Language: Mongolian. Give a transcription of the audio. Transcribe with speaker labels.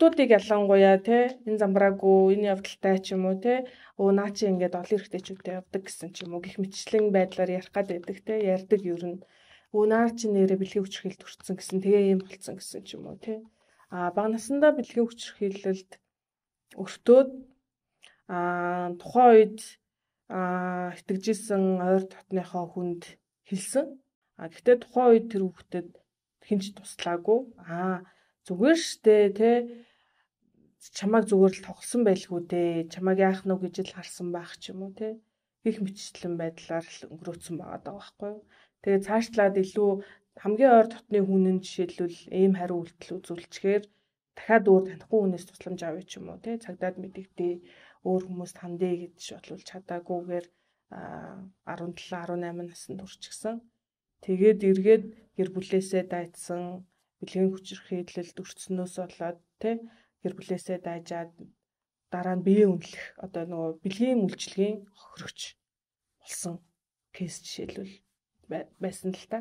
Speaker 1: Хүүхдүүдийг ялангуяа те энэ замбраагүй энэ явдалтай ч юм уу те өө наа чи ингээд олон хэрэгтэй чүгтэй явдаг гэсэн ч юм уу гих мэтчлэн байдлаар ярих гад байдаг те ярддаг ер нь өө наа чи нэрэ бэлгийн хүчрхийлэлд хүрсэн гэсэн тэгээ юм болцсон гэсэн ч юм уу те а баг насандаа бэлгийн хүчрхийлэлд өртөөд а тухайн үед а итгэжсэн ойр дотныхоо хүнд хэлсэн а гэхдээ тухайн үед тэр хүүхдэд хинч туслаагүй а зүгээр штэ те чамайг зүгээр л тоглосон байлгүй дээ. Чамайг яах нь вэ гэж л харсан байх ч юм уу те. Их мэтчлэн байдлаар л өнгөрөөцөн байгаа даа байхгүй юу. Тэгээ цаашлаад илүү хамгийн ойр дотны хүн нь жишээлбэл ийм хариу үйлдэл үзүүлчихээр дахиад өөр танихгүй хүнээс тусламж авъя ч юм уу те. Цагдаад мэдэгдээ өөр хүмүүст хандээ гэж бодлуулж чадаагүйгээр 17 18 наснд хүрчихсэн. Тэгээд эргээд гэр бүлээсээ дайцсан бэлгийн хүчирхийлэлд өртснөөс болоод те гэр бүлээсээ дайжаад дараа нь биеэ үнэлэх одоо нөгөө бэлгийн үйлчлэгийн хохирогч болсон кейс жишээлбэл байсан л та.